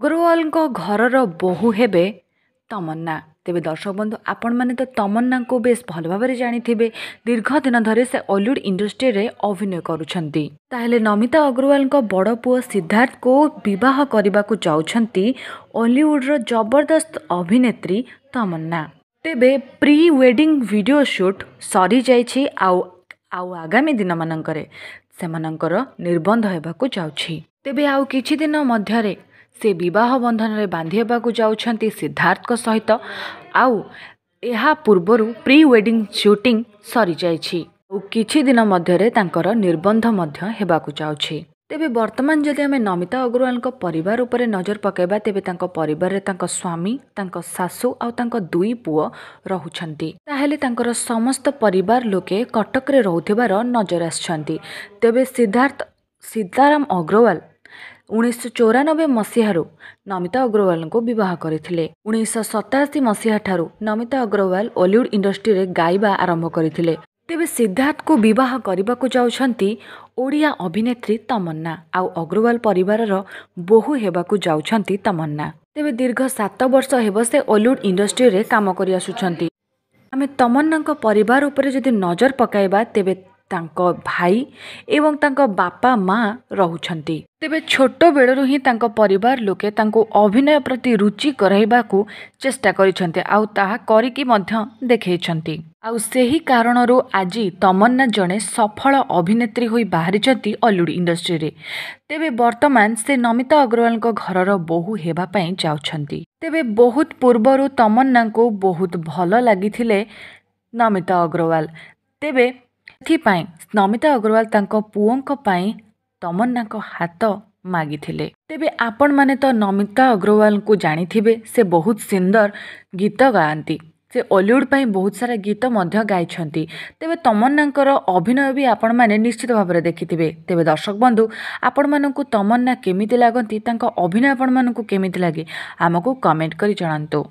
ଅଗ୍ରୱାଲଙ୍କ ଘରର ବୋହୂ ହେବେ ତମନ୍ନା ତେବେ ଦର୍ଶକ ବନ୍ଧୁ ଆପଣମାନେ ତ ତମନ୍ନାଙ୍କୁ ବେଶ ଭଲ ଭାବରେ ଜାଣିଥିବେ ଦୀର୍ଘ ଦିନ ଧରି ସେ ଅଲିଉଡ଼ ଇଣ୍ଡଷ୍ଟ୍ରିରେ ଅଭିନୟ କରୁଛନ୍ତି ତାହେଲେ ନମିତା ଅଗ୍ରୱାଲଙ୍କ ବଡ଼ ପୁଅ ସିଦ୍ଧାର୍ଥଙ୍କୁ ବିବାହ କରିବାକୁ ଯାଉଛନ୍ତି ଅଲିଉଡ଼ର ଜବରଦସ୍ତ ଅଭିନେତ୍ରୀ ତମନ୍ନା ତେବେ ପ୍ରି ୱେଡ଼ିଂ ଭିଡ଼ିଓ ସୁଟ୍ ସରିଯାଇଛି ଆଉ ଆଉ ଆଗାମୀ ଦିନମାନଙ୍କରେ ସେମାନଙ୍କର ନିର୍ବନ୍ଧ ହେବାକୁ ଯାଉଛି ତେବେ ଆଉ କିଛି ଦିନ ମଧ୍ୟରେ ସେ ବିବାହ ବନ୍ଧନରେ ବାନ୍ଧି ହେବାକୁ ଯାଉଛନ୍ତି ସିଦ୍ଧାର୍ଥଙ୍କ ସହିତ ଆଉ ଏହା ପୂର୍ବରୁ ପ୍ରି ୱେଡିଂ ସୁଟିଂ ସରିଯାଇଛି ଆଉ କିଛି ଦିନ ମଧ୍ୟରେ ତାଙ୍କର ନିର୍ବନ୍ଧ ମଧ୍ୟ ହେବାକୁ ଯାଉଛି ତେବେ ବର୍ତ୍ତମାନ ଯଦି ଆମେ ନମିତା ଅଗ୍ରୱାଲଙ୍କ ପରିବାର ଉପରେ ନଜର ପକାଇବା ତେବେ ତାଙ୍କ ପରିବାରରେ ତାଙ୍କ ସ୍ୱାମୀ ତାଙ୍କ ଶାଶୁ ଆଉ ତାଙ୍କ ଦୁଇ ପୁଅ ରହୁଛନ୍ତି ତାହେଲେ ତାଙ୍କର ସମସ୍ତ ପରିବାର ଲୋକେ କଟକରେ ରହୁଥିବାର ନଜର ଆସିଛନ୍ତି ତେବେ ସିଦ୍ଧାର୍ଥ ସୀତାରାମ ଅଗ୍ରୱାଲ ଉଣେଇଶହ ଚଉରାନବେ ମସିହାରୁ ନମିତା ଅଗ୍ରୱାଲଙ୍କୁ ବିବାହ କରିଥିଲେ ଉଣେଇଶହ ସତାଅଶୀ ମସିହାଠାରୁ ନମିତା ଅଗ୍ରୱାଲ ଓଲିଉଡ୍ ଇଣ୍ଡଷ୍ଟ୍ରିରେ ଗାଇବା ଆରମ୍ଭ କରିଥିଲେ ତେବେ ସିଦ୍ଧାର୍ଥଙ୍କୁ ବିବାହ କରିବାକୁ ଯାଉଛନ୍ତି ଓଡ଼ିଆ ଅଭିନେତ୍ରୀ ତମନ୍ନା ଆଉ ଅଗ୍ରୱାଲ ପରିବାରର ବୋହୂ ହେବାକୁ ଯାଉଛନ୍ତି ତମନ୍ନା ତେବେ ଦୀର୍ଘ ସାତ ବର୍ଷ ହେବ ସେ ଓଲିଉଡ୍ ଇଣ୍ଡଷ୍ଟ୍ରିରେ କାମ କରିଆସୁଛନ୍ତି ଆମେ ତମନ୍ନାଙ୍କ ପରିବାର ଉପରେ ଯଦି ନଜର ପକାଇବା ତେବେ ତାଙ୍କ ଭାଇ ଏବଂ ତାଙ୍କ ବାପା ମା ରହୁଛନ୍ତି ତେବେ ଛୋଟ ବେଳରୁ ହିଁ ତାଙ୍କ ପରିବାର ଲୋକେ ତାଙ୍କୁ ଅଭିନୟ ପ୍ରତି ରୁଚି କରାଇବାକୁ ଚେଷ୍ଟା କରିଛନ୍ତି ଆଉ ତାହା କରିକି ମଧ୍ୟ ଦେଖାଇଛନ୍ତି ଆଉ ସେହି କାରଣରୁ ଆଜି ତମନ୍ନା ଜଣେ ସଫଳ ଅଭିନେତ୍ରୀ ହୋଇ ବାହାରିଛନ୍ତି ଅଲିଉଡ଼ ଇଣ୍ଡଷ୍ଟ୍ରିରେ ତେବେ ବର୍ତ୍ତମାନ ସେ ନମିତା ଅଗ୍ରୱାଲଙ୍କ ଘରର ବୋହୂ ହେବା ପାଇଁ ଯାଉଛନ୍ତି ତେବେ ବହୁତ ପୂର୍ବରୁ ତମନ୍ନାଙ୍କୁ ବହୁତ ଭଲ ଲାଗିଥିଲେ ନମିତା ଅଗ୍ରୱାଲ ତେବେ ଏଥିପାଇଁ ନମିତା ଅଗ୍ରୱାଲ ତାଙ୍କ ପୁଅଙ୍କ ପାଇଁ ତମନ୍ନାଙ୍କ ହାତ ମାଗିଥିଲେ ତେବେ ଆପଣମାନେ ତ ନମିତା ଅଗ୍ରୱାଲଙ୍କୁ ଜାଣିଥିବେ ସେ ବହୁତ ସୁନ୍ଦର ଗୀତ ଗାଆନ୍ତି ସେ ଓଲିଉଡ଼ ପାଇଁ ବହୁତ ସାରା ଗୀତ ମଧ୍ୟ ଗାଇଛନ୍ତି ତେବେ ତମନ୍ନାଙ୍କର ଅଭିନୟ ବି ଆପଣମାନେ ନିଶ୍ଚିତ ଭାବରେ ଦେଖିଥିବେ ତେବେ ଦର୍ଶକ ବନ୍ଧୁ ଆପଣମାନଙ୍କୁ ତମନ୍ନା କେମିତି ଲାଗନ୍ତି ତାଙ୍କ ଅଭିନୟ ଆପଣମାନଙ୍କୁ କେମିତି ଲାଗେ ଆମକୁ କମେଣ୍ଟ କରି ଜଣାନ୍ତୁ